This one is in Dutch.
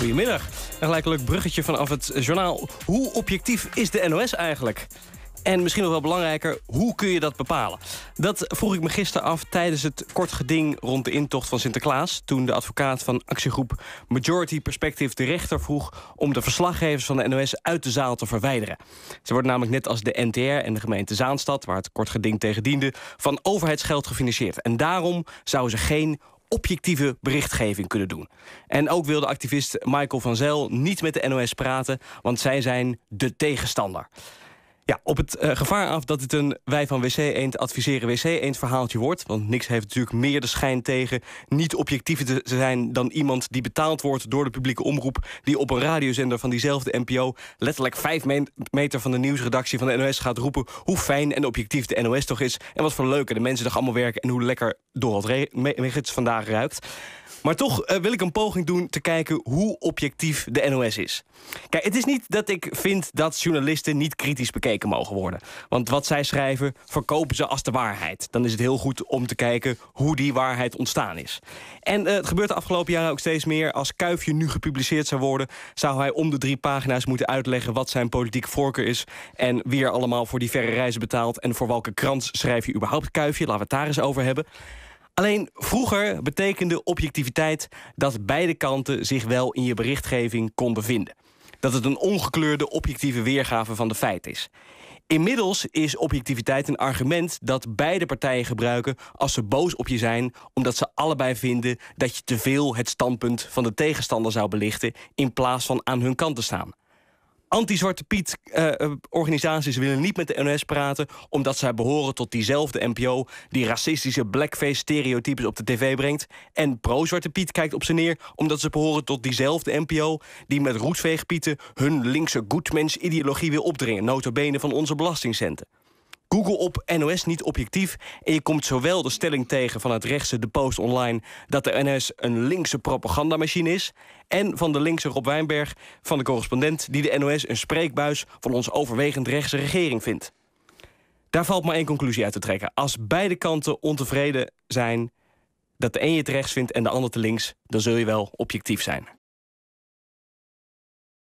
Goedemiddag. Een gelijkelijk bruggetje vanaf het journaal. Hoe objectief is de NOS eigenlijk? En misschien nog wel belangrijker, hoe kun je dat bepalen? Dat vroeg ik me gisteren af tijdens het kort geding rond de intocht van Sinterklaas... toen de advocaat van actiegroep Majority Perspective de rechter vroeg... om de verslaggevers van de NOS uit de zaal te verwijderen. Ze worden namelijk net als de NTR en de gemeente Zaanstad... waar het kort geding tegen diende, van overheidsgeld gefinancierd. En daarom zouden ze geen objectieve berichtgeving kunnen doen. En ook wilde activist Michael van Zel niet met de NOS praten, want zij zijn de tegenstander. Ja, op het eh, gevaar af dat het een wij van WC Eend adviseren WC Eend verhaaltje wordt. Want niks heeft natuurlijk meer de schijn tegen niet objectiever te zijn dan iemand die betaald wordt door de publieke omroep. Die op een radiozender van diezelfde NPO letterlijk vijf meter van de nieuwsredactie van de NOS gaat roepen. Hoe fijn en objectief de NOS toch is. En wat voor leuke de mensen toch allemaal werken en hoe lekker door wat Megens vandaag ruikt. Maar toch eh, wil ik een poging doen te kijken hoe objectief de NOS is. Kijk, het is niet dat ik vind dat journalisten niet kritisch bekeken mogen worden. Want wat zij schrijven, verkopen ze als de waarheid. Dan is het heel goed om te kijken hoe die waarheid ontstaan is. En eh, het gebeurt de afgelopen jaren ook steeds meer. Als Kuifje nu gepubliceerd zou worden, zou hij om de drie pagina's moeten uitleggen wat zijn politieke voorkeur is. En wie er allemaal voor die verre reizen betaalt. En voor welke krant schrijf je überhaupt Kuifje? Laten we het daar eens over hebben. Alleen vroeger betekende objectiviteit dat beide kanten zich wel in je berichtgeving konden vinden. Dat het een ongekleurde objectieve weergave van de feit is. Inmiddels is objectiviteit een argument dat beide partijen gebruiken als ze boos op je zijn, omdat ze allebei vinden dat je te veel het standpunt van de tegenstander zou belichten in plaats van aan hun kant te staan. Anti-Zwarte Piet-organisaties eh, eh, willen niet met de NOS praten... omdat zij behoren tot diezelfde NPO... die racistische blackface-stereotypes op de tv brengt. En pro-Zwarte Piet kijkt op ze neer... omdat ze behoren tot diezelfde NPO... die met roetveegpieten hun linkse goedmens-ideologie wil opdringen... notabene van onze belastingcenten. Google op NOS niet objectief. En je komt zowel de stelling tegen van het rechtse De Post Online... dat de NOS een linkse propagandamachine is... en van de linkse Rob Wijnberg van de correspondent... die de NOS een spreekbuis van onze overwegend rechtse regering vindt. Daar valt maar één conclusie uit te trekken. Als beide kanten ontevreden zijn dat de een je het rechts vindt en de ander te links... dan zul je wel objectief zijn.